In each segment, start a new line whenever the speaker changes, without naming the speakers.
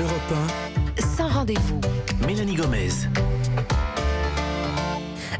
Europe 1. Sans rendez-vous. Mélanie Gomez.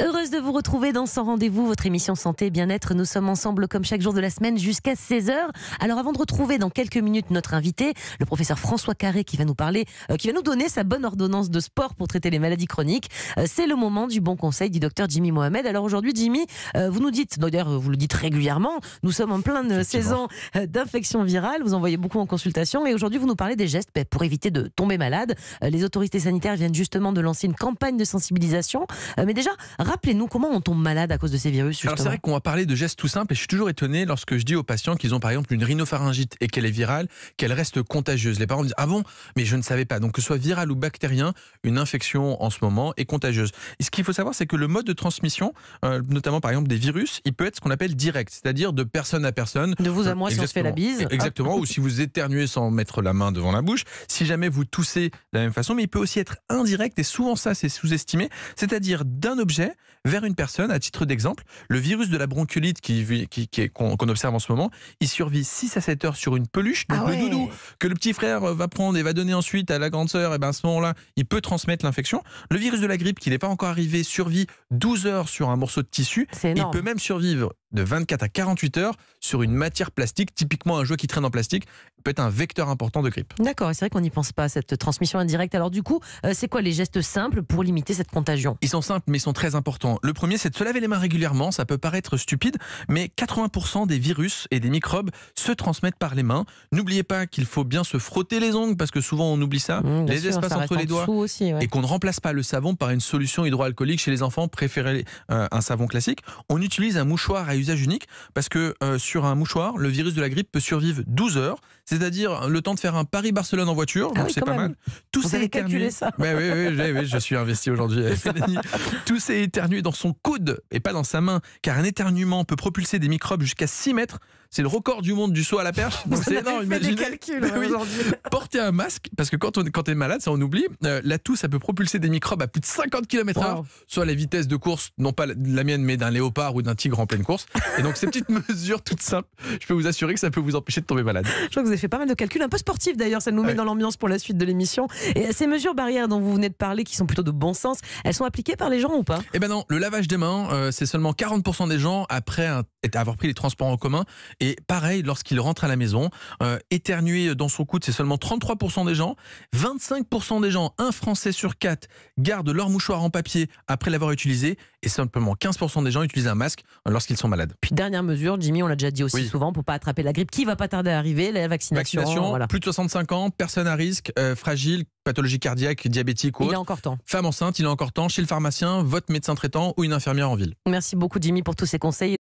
Heureuse de vous retrouver dans son Rendez-vous, votre émission Santé et Bien-être. Nous sommes ensemble comme chaque jour de la semaine jusqu'à 16h. Alors avant de retrouver dans quelques minutes notre invité, le professeur François Carré qui va nous parler, euh, qui va nous donner sa bonne ordonnance de sport pour traiter les maladies chroniques, euh, c'est le moment du bon conseil du docteur Jimmy Mohamed. Alors aujourd'hui Jimmy, euh, vous nous dites, d'ailleurs vous le dites régulièrement, nous sommes en pleine saison d'infection virale, vous envoyez beaucoup en consultation et aujourd'hui vous nous parlez des gestes ben, pour éviter de tomber malade. Les autorités sanitaires viennent justement de lancer une campagne de sensibilisation. Mais déjà, rappelez-nous comment on tombe malade à cause de ces virus c'est vrai
qu'on va parler de gestes tout simples et je suis toujours étonné lorsque je dis aux patients qu'ils ont par exemple une rhinopharyngite et qu'elle est virale, qu'elle reste contagieuse. Les parents disent ah bon, mais je ne savais pas. Donc que ce soit viral ou bactérien, une infection en ce moment est contagieuse. Et ce qu'il faut savoir, c'est que le mode de transmission, euh, notamment par exemple des virus, il peut être ce qu'on appelle direct, c'est-à-dire de personne à personne. De vous à moi si on se fait la bise. Exactement. Ou si vous éternuez sans mettre la main devant la bouche. Si jamais vous toussez de la même façon, mais il peut aussi être indirect et souvent ça c'est sous-estimé, c'est-à-dire d'un objet vers une personne. À titre d'exemple, le virus de la bronchiolite qu'on observe en ce moment, il survit 6 à 7 heures sur une peluche, ah le doudou que le petit frère euh, va prendre et va donner ensuite à la grande sœur, et eh ben à ce moment-là, il peut transmettre l'infection. Le virus de la grippe qui n'est pas encore arrivé survit 12 heures sur un morceau de tissu. Il peut même survivre de 24 à 48 heures sur une matière plastique, typiquement un jouet qui traîne en plastique, peut être un vecteur important de grippe.
D'accord, c'est vrai qu'on n'y pense pas, cette transmission indirecte. Alors du coup, euh, c'est quoi les gestes simples pour limiter cette contagion Ils sont simples,
mais ils sont très importants. Le premier, c'est de se laver les mains régulièrement, ça peut paraître stupide, mais 80% des virus et des microbes se transmettent par les mains. N'oubliez pas qu'il faut bien se frotter les ongles, parce que souvent on oublie ça, mmh, les espaces entre les doigts, et qu'on ne remplace pas le savon par une solution hydroalcoolique chez les enfants, préférez euh, un savon classique. On utilise un mouchoir à usage unique parce que euh, sur un mouchoir, le virus de la grippe peut survivre 12 heures, c'est-à-dire le temps de faire un Paris-Barcelone en voiture. Ah donc c'est pas mal. Tout s'est éternué. ça. Bah oui, oui, oui, je suis investi aujourd'hui. Tout s'est éternué dans son coude et pas dans sa main, car un éternuement peut propulser des microbes jusqu'à 6 mètres c'est le record du monde du saut à la perche. Donc c'est énorme, imaginez. Des calculs, aujourd'hui. Porter un masque, parce que quand, on, quand t'es malade, ça on oublie, euh, la toux, ça peut propulser des microbes à plus de 50 km/h, soit la vitesse de course, non pas la mienne, mais d'un léopard ou d'un tigre en pleine course. Et donc ces petites mesures toutes simples, je peux vous assurer que ça peut vous empêcher de tomber malade. Je
crois que vous avez fait pas mal de calculs, un peu sportifs d'ailleurs, ça nous met dans l'ambiance pour la suite de l'émission. Et ces mesures barrières dont vous venez de parler, qui sont plutôt de bon sens, elles sont appliquées par les gens ou pas
Eh ben non, le lavage des mains, euh, c'est seulement 40% des gens après un avoir pris les transports en commun. Et pareil, lorsqu'il rentre à la maison, euh, éternuer dans son coude, c'est seulement 33% des gens. 25% des gens, un Français sur quatre, gardent leur mouchoir en papier après l'avoir utilisé. Et simplement 15% des gens utilisent un masque lorsqu'ils sont malades. Puis
dernière mesure, Jimmy, on l'a déjà dit aussi souvent, pour ne pas attraper la grippe, qui va pas tarder à arriver, la vaccination. vaccination
Plus de 65 ans, personne à risque, euh, fragile, pathologie cardiaque, diabétique ou Il a encore temps. Femme enceinte, il a encore temps. Chez le pharmacien, votre médecin traitant ou une infirmière en ville.
Merci beaucoup, Jimmy, pour tous ces conseils.